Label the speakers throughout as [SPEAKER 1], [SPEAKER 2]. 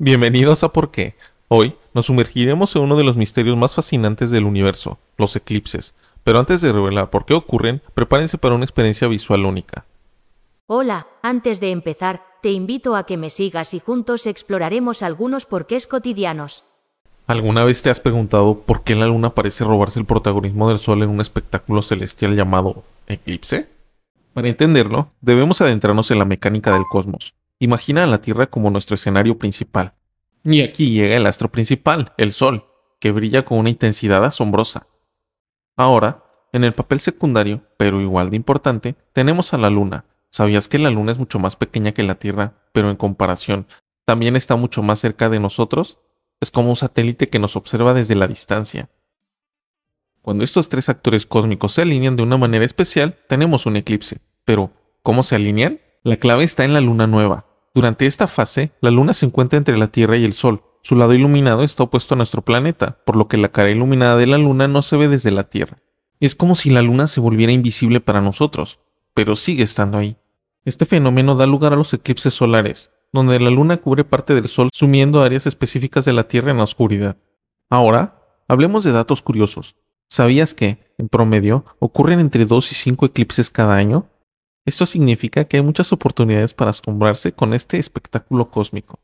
[SPEAKER 1] Bienvenidos a Por qué. Hoy nos sumergiremos en uno de los misterios más fascinantes del universo, los eclipses. Pero antes de revelar por qué ocurren, prepárense para una experiencia visual única. Hola, antes de empezar, te invito a que me sigas y juntos exploraremos algunos porqués cotidianos. ¿Alguna vez te has preguntado por qué la luna parece robarse el protagonismo del sol en un espectáculo celestial llamado eclipse? Para entenderlo, debemos adentrarnos en la mecánica del cosmos, Imagina a la Tierra como nuestro escenario principal. Y aquí llega el astro principal, el Sol, que brilla con una intensidad asombrosa. Ahora, en el papel secundario, pero igual de importante, tenemos a la Luna. ¿Sabías que la Luna es mucho más pequeña que la Tierra, pero en comparación, también está mucho más cerca de nosotros? Es como un satélite que nos observa desde la distancia. Cuando estos tres actores cósmicos se alinean de una manera especial, tenemos un eclipse. Pero, ¿cómo se alinean? La clave está en la luna nueva. Durante esta fase, la luna se encuentra entre la Tierra y el Sol. Su lado iluminado está opuesto a nuestro planeta, por lo que la cara iluminada de la luna no se ve desde la Tierra. Es como si la luna se volviera invisible para nosotros, pero sigue estando ahí. Este fenómeno da lugar a los eclipses solares, donde la luna cubre parte del Sol sumiendo áreas específicas de la Tierra en la oscuridad. Ahora, hablemos de datos curiosos. ¿Sabías que, en promedio, ocurren entre 2 y 5 eclipses cada año? Esto significa que hay muchas oportunidades para asombrarse con este espectáculo cósmico.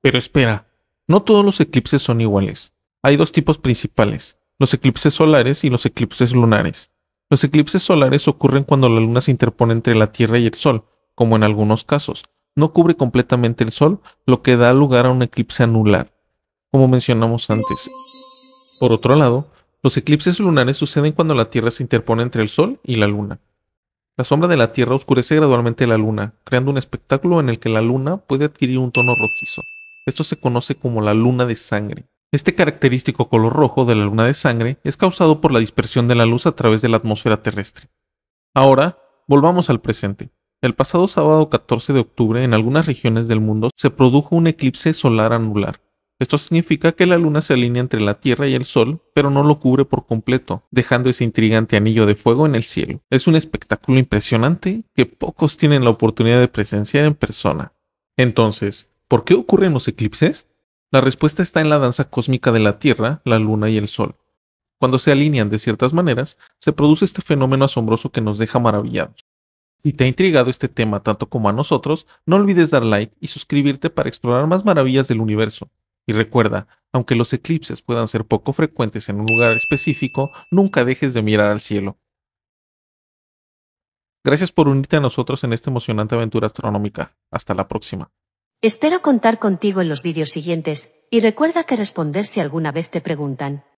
[SPEAKER 1] Pero espera, no todos los eclipses son iguales. Hay dos tipos principales, los eclipses solares y los eclipses lunares. Los eclipses solares ocurren cuando la luna se interpone entre la Tierra y el Sol, como en algunos casos. No cubre completamente el Sol, lo que da lugar a un eclipse anular, como mencionamos antes. Por otro lado, los eclipses lunares suceden cuando la Tierra se interpone entre el Sol y la Luna. La sombra de la Tierra oscurece gradualmente la Luna, creando un espectáculo en el que la Luna puede adquirir un tono rojizo. Esto se conoce como la Luna de Sangre. Este característico color rojo de la Luna de Sangre es causado por la dispersión de la luz a través de la atmósfera terrestre. Ahora, volvamos al presente. El pasado sábado 14 de octubre en algunas regiones del mundo se produjo un eclipse solar anular. Esto significa que la luna se alinea entre la Tierra y el Sol, pero no lo cubre por completo, dejando ese intrigante anillo de fuego en el cielo. Es un espectáculo impresionante que pocos tienen la oportunidad de presenciar en persona. Entonces, ¿por qué ocurren los eclipses? La respuesta está en la danza cósmica de la Tierra, la Luna y el Sol. Cuando se alinean de ciertas maneras, se produce este fenómeno asombroso que nos deja maravillados. Si te ha intrigado este tema tanto como a nosotros, no olvides dar like y suscribirte para explorar más maravillas del universo. Y recuerda, aunque los eclipses puedan ser poco frecuentes en un lugar específico, nunca dejes de mirar al cielo. Gracias por unirte a nosotros en esta emocionante aventura astronómica. Hasta la próxima. Espero contar contigo en los vídeos siguientes, y recuerda que responder si alguna vez te preguntan.